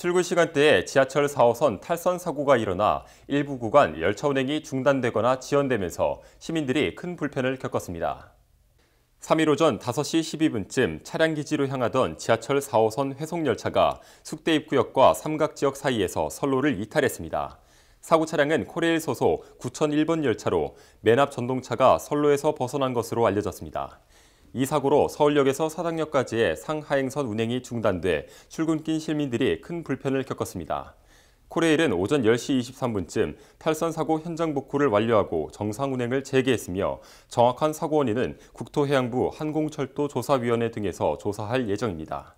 출근 시간대에 지하철 4호선 탈선 사고가 일어나 일부 구간 열차 운행이 중단되거나 지연되면서 시민들이 큰 불편을 겪었습니다. 3일 오전 5시 12분쯤 차량 기지로 향하던 지하철 4호선 회속 열차가 숙대 입구역과 삼각 지역 사이에서 선로를 이탈했습니다. 사고 차량은 코레일 소속 9001번 열차로 맨 앞 전동차가 선로에서 벗어난 것으로 알려졌습니다. 이 사고로 서울역에서 사당역까지의 상하행선 운행이 중단돼 출근길 시민들이 큰 불편을 겪었습니다. 코레일은 오전 10시 23분쯤 탈선 사고 현장 복구를 완료하고 정상 운행을 재개했으며 정확한 사고 원인은 국토해양부 항공철도조사위원회 등에서 조사할 예정입니다.